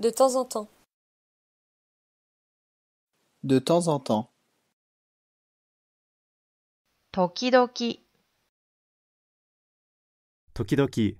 De temps en temps. De temps en temps. Tokidoki. Tokidoki.